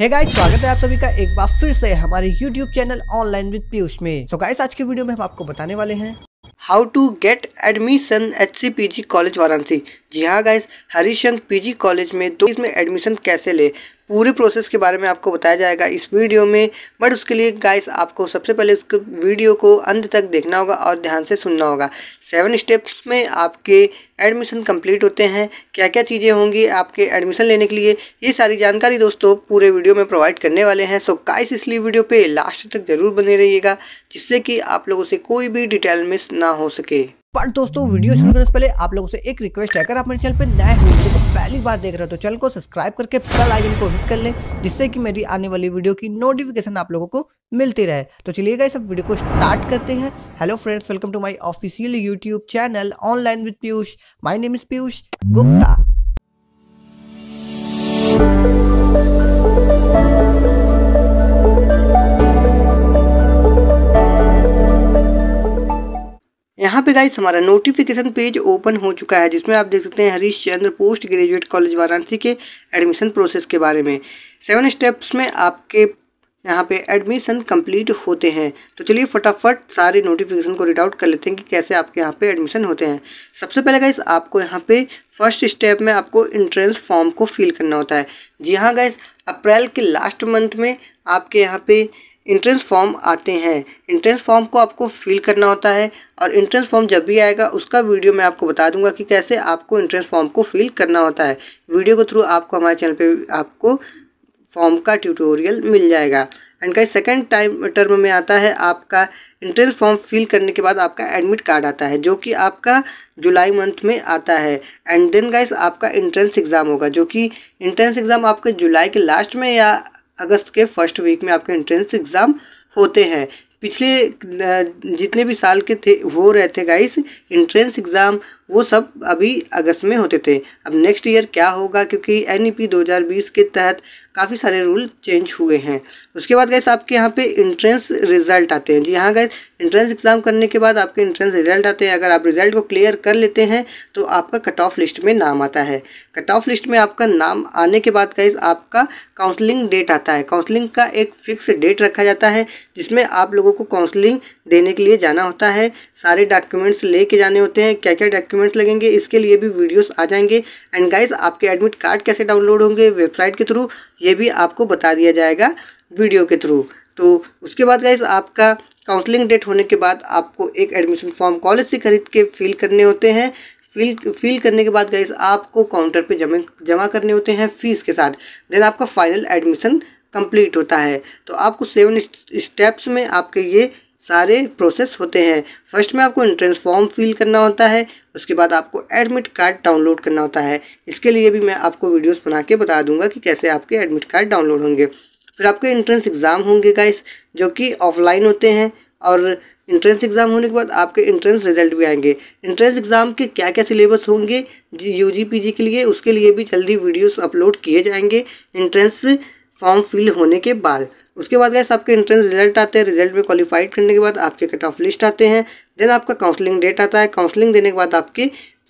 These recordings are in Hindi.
हे hey गाइस स्वागत है आप सभी का एक बार फिर से हमारे YouTube channel online with Piyush में सो so गाइस आज के वीडियो में हम आपको बताने वाले हैं how to get admission H C P G college Varanasi जी हाँ गाइस हरिश्चंद पीजी कॉलेज में दो तो इसमें एडमिशन कैसे ले पूरी प्रोसेस के बारे में आपको बताया जाएगा इस वीडियो में बट उसके लिए गाइस आपको सबसे पहले उस वीडियो को अंत तक देखना होगा और ध्यान से सुनना होगा सेवन स्टेप्स में आपके एडमिशन कंप्लीट होते हैं क्या क्या चीज़ें होंगी आपके एडमिशन लेने के लिए ये सारी जानकारी दोस्तों पूरे वीडियो में प्रोवाइड करने वाले हैं सो गाइस इसलिए वीडियो पर लास्ट तक ज़रूर बने रहिएगा जिससे कि आप लोगों से कोई भी डिटेल मिस ना हो सके पर दोस्तों वीडियो शुरू करने से पहले आप लोगों से एक रिक्वेस्ट है अगर आप मेरे चैनल पर नए हो वीडियो पहली बार देख रहे हो तो चैनल को सब्सक्राइब करके बेल आइकन को हिट कर लें जिससे कि मेरी आने वाली वीडियो की नोटिफिकेशन आप लोगों को मिलती रहे तो चलिएगा इस वीडियो को स्टार्ट करते हैं hello friends welcome to my official YouTube channel online with Piyush my name is Piyush Gupta यहाँ पे गाइस हमारा नोटिफिकेशन पेज ओपन हो चुका है जिसमें आप देख सकते हैं Harish Chandra post graduate college Varanasi के एडमिशन प्रोसेस के बारे में सेवन स्टेप्स में आपके यहाँ पे एडमिशन कंप्लीट होते हैं तो चलिए फटाफट सारे नोटिफिकेशन को रीड आउट कर लेते हैं कि कैसे आपके यहाँ पे एडमिशन होते हैं सबसे पहले गाइस आपको यहाँ पे फर्स्ट स्टेप में आपको इंट्रेंस फॉर्म को फिल करना होता है जी हाँ गाइस अप्रैल के लास्ट मंथ में आपके यहाँ पे इंट्रेंस फॉर्म आते हैं इंट्रेंस फॉर्म को आपको फिल करना होता है और इंट्रेंस फॉर्म जब भी आएगा उसका वीडियो मैं आपको बता दूंगा कि कैसे आपको इंट्रेंस फॉर्म को फिल करना होता है वीडियो के थ्रू आपको हमारे चैनल पे आपको फॉर्म का ट्यूटोरियल मिल जाएगा एंड कहीं सेकेंड टाइम टर्म में आता है आपका इंट्रेंस फॉर्म फिल करने के बाद आपका एडमिट कार्ड आता है जो कि आपका जुलाई मंथ में आता है एंड देन गाइस आपका इंट्रेंस एग्ज़ाम होगा जो कि इंट्रेंस एग्ज़ाम आपके जुलाई के लास्ट में या अगस्त के फर्स्ट वीक में आपके एंट्रेंस एग्ज़ाम होते हैं पिछले जितने भी साल के थे हो रहे थे गाइस इंट्रेंस एग्ज़ाम वो सब अभी अगस्त में होते थे अब नेक्स्ट ईयर क्या होगा क्योंकि एन 2020 e के तहत काफ़ी सारे रूल चेंज हुए हैं उसके बाद गैस आपके यहाँ पे इंट्रेंस रिजल्ट आते हैं जी हाँ गैस इंट्रेंस एग्ज़ाम करने के बाद आपके इंट्रेंस रिजल्ट आते हैं अगर आप रिजल्ट को क्लियर कर लेते हैं तो आपका कट ऑफ लिस्ट में नाम आता है कट ऑफ लिस्ट में आपका नाम आने के बाद गैस आपका काउंसलिंग डेट आता है काउंसलिंग का एक फिक्स डेट रखा जाता है जिसमें आप लोगों को काउंसलिंग देने के लिए जाना होता है सारे डॉक्यूमेंट्स ले जाने होते हैं क्या क्या डॉक्यूमेंट्स लगेंगे इसके लिए भी वीडियोस आ जाएंगे एंड गाइज आपके एडमिट कार्ड कैसे डाउनलोड होंगे वेबसाइट के थ्रू ये भी आपको बता दिया जाएगा वीडियो के थ्रू तो उसके बाद गाइस आपका काउंसलिंग डेट होने के बाद आपको एक एडमिशन फॉर्म कॉलेज से खरीद के फिल करने होते हैं फिल फिल करने के बाद गाइस आपको काउंटर पर जमा जमा करने होते हैं फीस के साथ देन आपका फाइनल एडमिशन कंप्लीट होता है तो आपको सेवन स्टेप्स में आपके ये सारे प्रोसेस होते हैं फर्स्ट में आपको इंट्रेंस फॉर्म फिल करना होता है उसके बाद आपको एडमिट कार्ड डाउनलोड करना होता है इसके लिए भी मैं आपको वीडियोस बना के बता दूंगा कि कैसे आपके एडमिट कार्ड डाउनलोड होंगे फिर आपके इंट्रेंस एग्ज़ाम होंगे गाइस जो कि ऑफलाइन होते हैं और इंट्रेंस एग्ज़ाम होने के बाद आपके इंट्रेंस रिजल्ट भी आएंगे इंट्रेंस एग्ज़ाम के क्या क्या सिलेबस होंगे यू जी पी जी के लिए उसके लिए भी जल्दी वीडियोस अपलोड किए जाएंगे इंट्रेंस फॉर्म फिल होने के बाद उसके बाद गए आपके इंट्रेंस रिजल्ट आते हैं रिजल्ट में क्वालिफाइड करने के बाद आपके कट ऑफ लिस्ट आते हैं देन आपका काउंसलिंग डेट आता है काउंसलिंग देने के बाद आपकी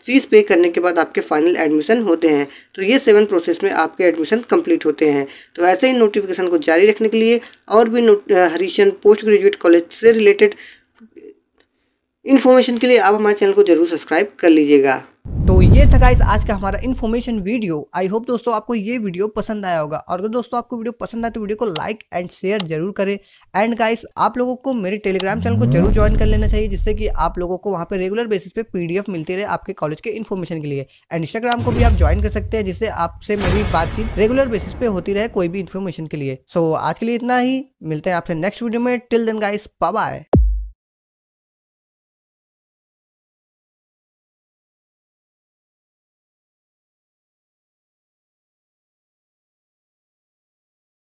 फीस पे करने के बाद आपके फाइनल एडमिशन होते हैं तो ये सेवन प्रोसेस में आपके एडमिशन कंप्लीट होते हैं तो ऐसे ही नोटिफिकेशन को जारी रखने के लिए और भी हरीशन पोस्ट ग्रेजुएट कॉलेज से रिलेटेड इन्फॉर्मेशन के लिए आप हमारे चैनल को जरूर सब्सक्राइब कर लीजिएगा तो ये था गाइस आज का हमारा इन्फॉर्मेशन वीडियो आई होप दोस्तों आपको ये वीडियो पसंद आया होगा और अगर दोस्तों आपको वीडियो पसंद आए तो वीडियो को लाइक एंड शेयर जरूर करें एंड गाइस आप लोगों को मेरे टेलीग्राम चैनल को जरूर ज्वाइन कर लेना चाहिए जिससे कि आप लोगों को वहाँ पर रेगुलर बेसिस पे पीडीएफ मिलती रहे आपके कॉलेज के इन्फॉर्मेशन के लिए एंड इंस्टाग्राम को भी आप ज्वाइन कर सकते हैं जिससे आपसे मेरी बातचीत रेगुलर बेसिस पे होती रहे कोई भी इन्फॉर्मेशन के लिए सो so, आज के लिए इतना ही मिलते हैं आपसे नेक्स्ट वीडियो में टिल देन गाइस बाय